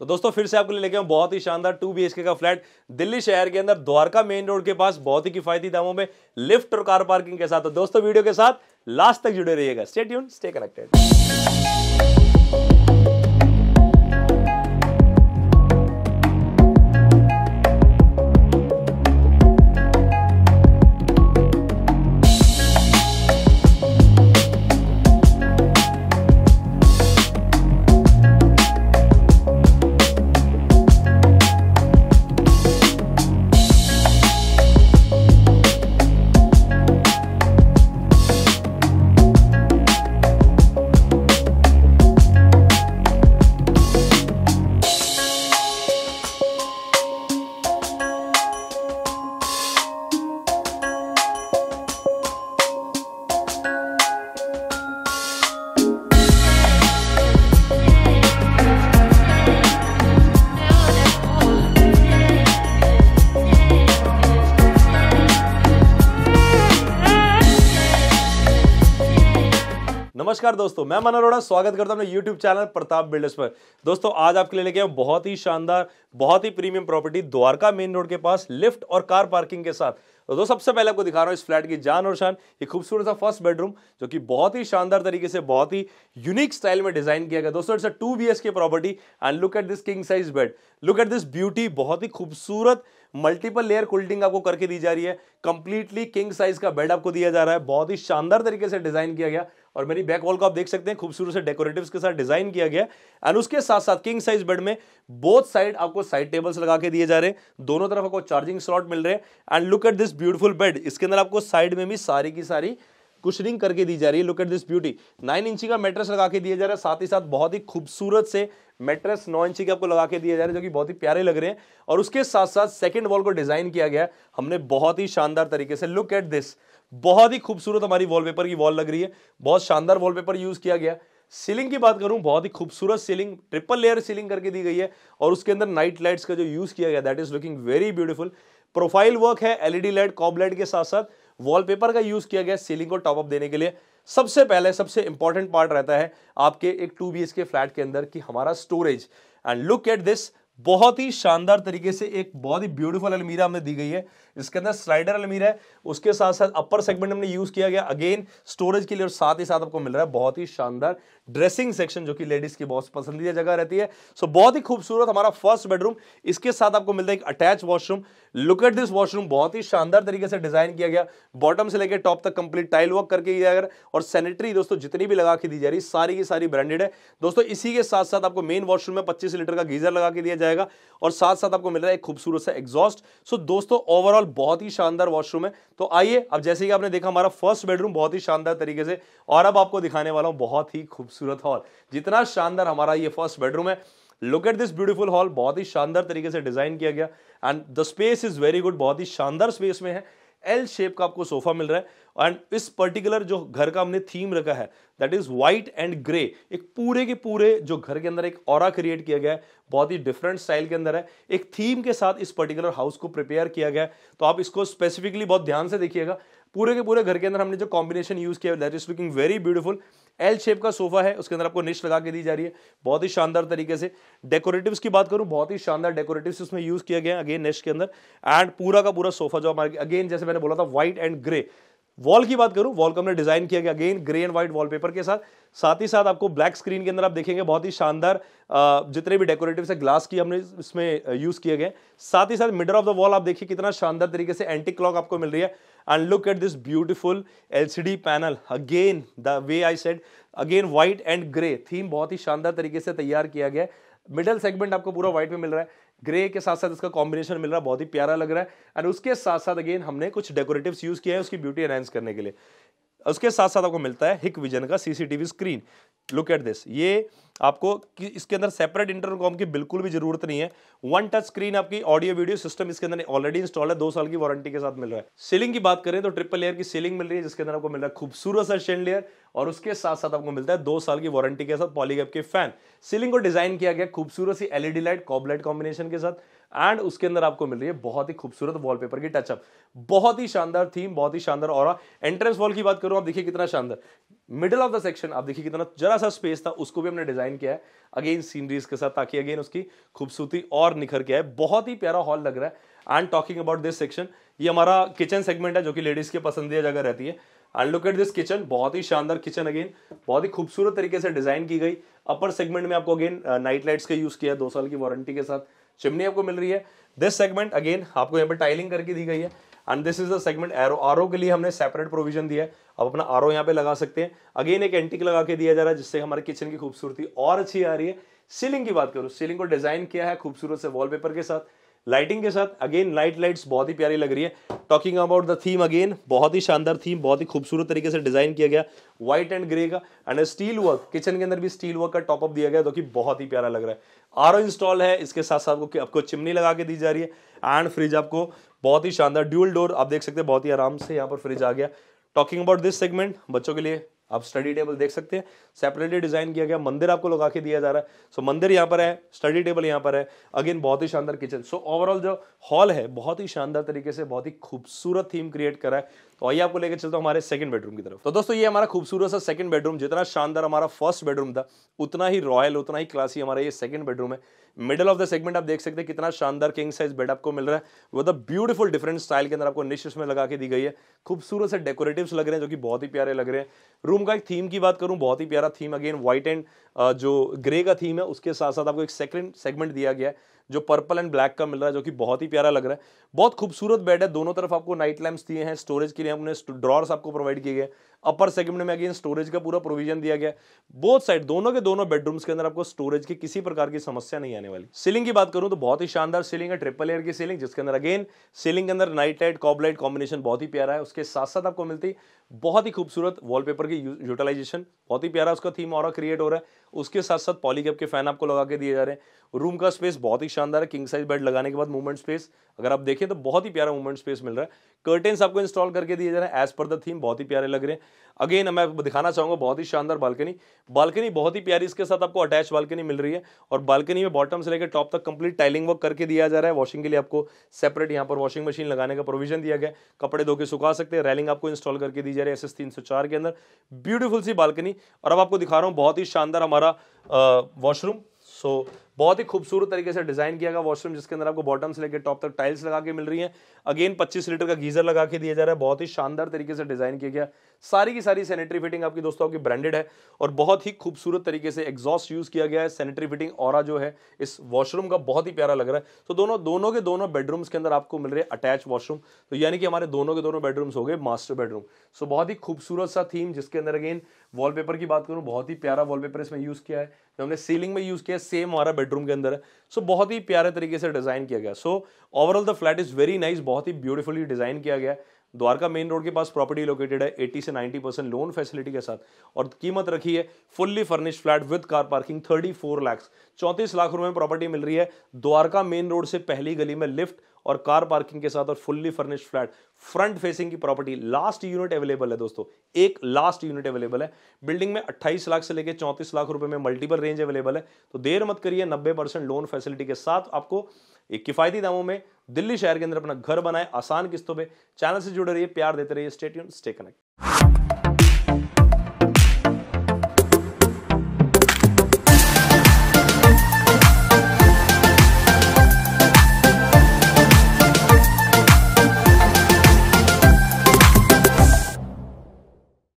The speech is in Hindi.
तो दोस्तों फिर से आपके लिए लेके हम बहुत ही शानदार टू बी का फ्लैट दिल्ली शहर के अंदर द्वारका मेन रोड के पास बहुत ही किफायती दामों में लिफ्ट और कार पार्किंग के साथ तो दोस्तों वीडियो के साथ लास्ट तक जुड़े रहिएगा स्टे ट्यून स्टे कनेक्टेड नमस्कार दोस्तों मैं मन अरोड़ा स्वागत करता हूं अपने यूट्यूब चैनल प्रताप बिल्डर्स पर दोस्तों आज आपके लिए लेके आए बहुत ही शानदार बहुत ही premium property Dwarka main road के पास लिफ्ट और कार पार्किंग के साथ तो दोस्तों सबसे पहले आपको दिखा रहा हूँ इस फ्लैट की जान और शान ये खूबसूरत सा फर्स्ट बेडरूम जो कि बहुत ही शानदार तरीके से बहुत ही यूनिक स्टाइल में डिजाइन किया गया दोस्तों it's a two B H K property and look at this king size bed look at this beauty बहुत ही खूबसूरत मल्टीपल लेयर कोल्डिंग आपको करके दी जा रही है कंप्लीटली किंग साइज का बेड आपको दिया जा रहा है बहुत ही शानदार तरीके से डिजाइन किया गया और मेरी बैक वॉल को आप देख सकते हैं खूबसूरत से डेकोरेटिव के साथ डिजाइन किया गया एंड उसके साथ साथ किंग साइज बेड में बोथ साइड आपको साइड टेबल्स लगा के दिए जा रहे हैं दोनों तरफ आपको चार्जिंग स्लॉट मिल रहे हैं and look at this beautiful bed इसके अंदर आपको साइड में भी सारी की सारी कुशनिंग करके दी जा रही है look at this beauty nine इंची का मेट्रेस लगा के दिया जा रहा है साथ ही साथ बहुत ही खूबसूरत से मेट्रेस नौ इंची के आपको लगा के दिए जा रहे हैं जो कि बहुत ही प्यारे लग रहे हैं और उसके साथ साथ सेकेंड वॉल को डिजाइन किया गया हमने बहुत ही शानदार तरीके से लुक एट दिस बहुत ही खूबसूरत हमारी वॉलपेपर की वॉल लग रही है बहुत शानदार वॉलपेपर यूज किया गया सीलिंग की बात करूं बहुत ही खूबसूरत सीलिंग ट्रिपल लेयर सीलिंग करके दी गई है और उसके अंदर नाइट लाइट्स का जो यूज किया गया that is looking very beautiful profile work है एलईडी लाइट कॉब लाइट के साथ साथ वॉलपेपर का यूज़ किया गया सीलिंग को टॉपअप देने के लिए सबसे पहले सबसे इंपॉर्टेंट पार्ट रहता है आपके एक टू बी के फ्लैट के अंदर कि हमारा storage and look at this बहुत ही शानदार तरीके से एक बहुत ही ब्यूटीफुल अलमीरा हमें दी गई है इसके अंदर स्लाइडर अलमीरा है उसके साथ साथ अपर सेगमेंट हमने यूज़ किया गया अगेन स्टोरेज के लिए और साथ ही साथ आपको मिल रहा है बहुत ही शानदार ड्रेसिंग सेक्शन जो कि लेडीज़ की बहुत पसंदीदा जगह रहती है सो so, बहुत ही खूबसूरत हमारा फर्स्ट बेडरूम इसके साथ आपको मिलता है एक attach washroom look at this washroom बहुत ही शानदार तरीके से डिज़ाइन किया गया बॉटम से लेकर टॉप तक कंप्लीट टाइल वर्क करके किया गया और सैनिटरी दोस्तों जितनी भी लगा के दी जा रही सारी की सारी ब्रांडेड है दोस्तों इसी के साथ साथ आपको मेन वॉशरूम में पच्चीस लीटर का गीजर लगा के दिया जाएगा जाएगा और साथ साथ आपको मिल रहा है एक खूबसूरत सा एग्जॉस्ट सो दोस्तों ओवरऑल बहुत ही शानदार वॉशरूम है तो आइए अब जैसे कि आपने देखा हमारा फर्स्ट बेडरूम बहुत ही शानदार तरीके से और अब आपको दिखाने वाला हूँ बहुत ही खूबसूरत हॉल जितना शानदार हमारा ये फर्स्ट बेडरूम है look at this beautiful hall बहुत ही शानदार तरीके से डिजाइन किया गया and the space is very good बहुत ही शानदार स्पेस में है एल शेप का आपको सोफा मिल रहा है एंड इस पर्टिकुलर जो घर का हमने थीम रखा है that is white and grey एक पूरे के पूरे जो घर के अंदर एक और क्रिएट किया गया है बहुत ही डिफरेंट स्टाइल के अंदर है एक थीम के साथ इस पर्टिकुलर हाउस को प्रिपेयर किया गया है तो आप इसको स्पेसिफिकली बहुत ध्यान से देखिएगा पूरे के पूरे घर के अंदर हमने जो कॉम्बिनेशन यूज़ किया that is looking very beautiful L shape का सोफा है उसके अंदर आपको निश लगा के दी जा रही है बहुत ही शानदार तरीके से डेकोरेटिव की बात करूँ बहुत ही शानदार डेकोरेटिव उसमें यूज़ किया गया अगेन निश के अंदर एंड पूरा का पूरा सोफा जो हमारे अगेन जैसे मैंने बोला था व्हाइट एंड ग्रे वॉल की बात करूं वॉल को हमने डिजाइन किया गया again grey and white wallpaper के साथ साथ ही साथ आपको ब्लैक स्क्रीन के अंदर आप देखेंगे बहुत ही शानदार जितने भी डेकोरेटिव है ग्लास की हमने इसमें यूज किए गए साथ ही साथ मिडर ऑफ द वॉल आप देखिए कितना शानदार तरीके से एंटी क्लॉक आपको मिल रही है and look at this beautiful LCD panel again the way I said again white and grey theme बहुत ही शानदार तरीके से तैयार किया गया है मिडल सेगमेंट आपको पूरा व्हाइट में मिल रहा है ग्रे के साथ साथ इसका कॉम्बिनेशन मिल रहा है बहुत ही प्यारा लग रहा है एंड उसके साथ साथ अगेन हमने कुछ डेकोरेटिव्स यूज़ किया है उसकी ब्यूटी एनहेंस करने के लिए उसके साथ साथ आपको मिलता है हिक विजन का CCTV screen look at this ये आपको कि इसके अंदर सेपरेट इंटरकॉम की बिल्कुल भी जरूरत नहीं है वन टच स्क्रीन आपकी ऑडियो वीडियो सिस्टम इसके अंदर ऑलरेडी इंस्टॉल है दो साल की वारंटी के साथ मिल रहा है सीलिंग की बात करें तो ट्रिपल लेयर की सीलिंग मिल रही है जिसके अंदर आपको मिल रहा है खूबसूरत सा शेंडलियर और उसके साथ साथ आपको मिलता है दो साल की वारंटी के साथ पॉलीगैप के फैन सीलिंग को डिजाइन किया गया खूबसूरत सी एलईडी लाइट कॉबलाइट कॉम्बिनेशन के साथ एंड उसके अंदर आपको मिल रही है बहुत ही खूबसूरत वॉलपेपर की टचअप बहुत ही शानदार थीम बहुत ही शानदार और एंट्रेंस वॉल की बात करूं आप देखिए कितना शानदार मिडिल ऑफ द सेक्शन आप देखिए कितना जरा सा स्पेस था उसको भी हमने डिजाइन किया है अगेन सीनरीज के साथ ताकि अगेन उसकी खूबसूरती और निखर के आए बहुत ही प्यारा हॉल लग रहा है and talking about this section ये हमारा किचन सेगमेंट है जो कि लेडीज के पसंदीदा जगह रहती है and look at this kitchen बहुत ही शानदार किचन अगेन बहुत ही खूबसूरत तरीके से डिजाइन की गई अपर सेगमेंट में आपको अगेन नाइट लाइट्स का यूज किया दो साल की वारंटी के साथ चिमनी आपको मिल रही है दिस सेगमेंट अगेन आपको यहाँ पर टाइलिंग करके दी गई है and this is the segment एरो आर के लिए हमने सेपरेट प्रोविजन दिया है आप अपना आर ओ यहाँ पे लगा सकते हैं अगेन एक एंटिक लगा के दिया जा रहा है जिससे हमारे किचन की खूबसूरती और अच्छी आ रही है सीलिंग की बात करूँ सीलिंग को डिजाइन किया है खूबसूरत से वॉलपेपर के साथ लाइटिंग के साथ अगेन लाइट लाइट्स बहुत ही प्यारी लग रही है talking about the theme again बहुत ही शानदार थीम बहुत ही खूबसूरत तरीके से डिजाइन किया गया व्हाइट एंड ग्रे का एंड स्टील वर्क किचन के अंदर भी स्टील वर्क का टॉपअप दिया गया जो कि बहुत ही प्यारा लग रहा है आर इंस्टॉल है इसके साथ साथ आपको आपको चिमनी लगा के दी जा रही है एंड फ्रिज आपको बहुत ही शानदार ड्यूल डोर आप देख सकते हैं बहुत ही आराम से यहाँ पर फ्रिज आ गया टॉकिंग अबाउट दिस सेगमेंट बच्चों के लिए आप स्टडी टेबल देख सकते हैं सेपरेटली डिजाइन किया गया मंदिर आपको लगा के दिया जा रहा है सो so, मंदिर यहाँ पर है स्टडी टेबल यहाँ पर है अगेन बहुत ही शानदार किचन सो ओवरऑल जो हॉल है बहुत ही शानदार तरीके से बहुत ही खूबसूरत थीम क्रिएट करा है तो आइए आपको लेकर चलता हूँ हमारे सेकंड बेडरूम की तरफ तो दोस्तों ये हमारा खूबसूरत सा सेकंड बेडरूम जितना शानदार हमारा फर्स्ट बेडरूम था उतना ही रॉयल उतना ही क्लासी हमारा ये सेकंड बेडरूम है मिडल ऑफ द सेगमेंट आप देख सकते हैं कितना शानदार किंग साइज बेड आपको मिल रहा है वो द ब्यूटीफुल डिफरेंट स्टाइल के अंदर आपको निश्चित में लगा के दी गई है खूबसूरत से डेकोरेटिव्स लग रहे हैं जो कि बहुत ही प्यारे लग रहे हैं रूम रूम का एक थीम की बात करूं बहुत ही प्यारा थीम अगेन व्हाइट एंड जो ग्रे का थीम है उसके साथ साथ आपको एक सेकंड सेगमेंट दिया गया है जो पर्पल एंड ब्लैक का मिल रहा है जो कि बहुत ही प्यारा लग रहा है बहुत खूबसूरत बेड है दोनों तरफ आपको नाइट लैम्प्स दिए हैं स्टोरेज के लिए हमने ड्रॉर्स आपको प्रोवाइड किए गए अपर सेगमेंट में अगेन स्टोरेज का पूरा प्रोविजन दिया गया बोथ साइड दोनों के दोनों बेडरूम्स के अंदर आपको स्टोरेज की किसी प्रकार की समस्या नहीं आने वाली सीलिंग की बात करूं तो बहुत ही शानदार सीलिंग है ट्रिपल एयर की सीलिंग जिसके अंदर अगेन सीलिंग के अंदर नाइट लाइट कॉबलाइट कॉम्बिनेशन बहुत ही प्यारा है उसके साथ साथ आपको मिलती बहुत ही खूबसूरत वॉलपेपर की यूटिलाइजेशन बहुत ही प्यारा उसका थीम और क्रिएट हो रहा है उसके साथ साथ पॉलीकैप के फैन आपको लगा के दिए जा रहे हैं रूम का स्पेस बहुत ही शानदार है किंग साइज बेड लगाने के बाद मूवमेंट स्पेस अगर आप देखें तो बहुत ही प्यारा मूवमेंट स्पेस मिल रहा है कर्टेन आपको इंस्टॉल करके दिए जा रहे हैं एज पर द थीम बहुत ही प्यारे लग रहे हैं अगेन मैं दिखाना चाहूंगा बहुत ही शानदार बालकनी बालकनी बहुत ही प्यारी इसके साथ आपको अटैच बालकनी मिल रही है और बालकनी में बॉटम से लेकर टॉप तक कंप्लीट टाइलिंग वर्क करके दिया जा रहा है वॉशिंग के लिए आपको सेपरेट यहाँ पर वॉशिंग मशीन लगाने का प्रोविजन दिया गया कपड़े धोके सुखा सकते हैं रैलिंग आपको इंस्टॉल करके दी जा रही है एस तीन सौ चार के अंदर ब्यूटीफुल सी बालकनी और अब आपको दिखा रहा हूँ बहुत ही शानदार हमारा वॉशरूम सो बहुत ही खूबसूरत तरीके से डिजाइन किया गया वॉशरूम जिसके अंदर आपको बॉटम से लेकर टॉप तक टाइल्स लगा के मिल रही है अगेन पच्चीस लीटर का गीजर लगा के दिया जा रहा है बहुत ही शानदार तरीके से डिजाइन किया गया सारी की सारी सैनिटरी फिटिंग आपकी दोस्तों आपकी ब्रांडेड है और बहुत ही खूबसूरत तरीके से एग्जॉस्ट यूज किया गया है सैनिटरी फिटिंग और जो है इस वॉशरूम का बहुत ही प्यारा लग रहा है तो दोनों दोनों के दोनों बेडरूम्स के अंदर आपको मिल रहे अटैच वॉशरूम तो यानी कि हमारे दोनों के दोनों बेडरूम्स हो गए मास्टर बेडरूम सो बहुत ही खूबसूरत सा थीम जिसके अंदर अगेन वॉलपेपर की बात करूं बहुत ही प्यारा वॉलपेपर इसमें यूज किया है जो हमने सीलिंग में यूज किया सेम हमारा बेडरूम बेडरूम के अंदर है सो so, बहुत ही प्यारे तरीके से डिज़ाइन किया गया so overall the flat is very nice बहुत ही ब्यूटीफुली डिज़ाइन किया गया द्वारका मेन रोड के पास प्रॉपर्टी लोकेटेड है 80 से 90 परसेंट लोन फैसिलिटी के साथ और कीमत रखी है fully furnished flat with car parking 34 lakhs चौंतीस लाख रुपए में प्रॉपर्टी मिल रही है द्वारका मेन रोड से पहली गली में लिफ्ट और कार पार्किंग के साथ और fully furnished flat front facing की प्रॉपर्टी लास्ट यूनिट अवेलेबल है दोस्तों एक लास्ट यूनिट अवेलेबल है बिल्डिंग में 28 लाख से लेकर 34 लाख रुपए में मल्टीपल रेंज अवेलेबल है तो देर मत करिए 90 परसेंट लोन फैसिलिटी के साथ आपको एक किफायती दामों में दिल्ली शहर के अंदर अपना घर बनाए आसान किस्तों पर चैनल से जुड़े रहिए प्यार देते रहिए स्टेट स्टे कनेक्ट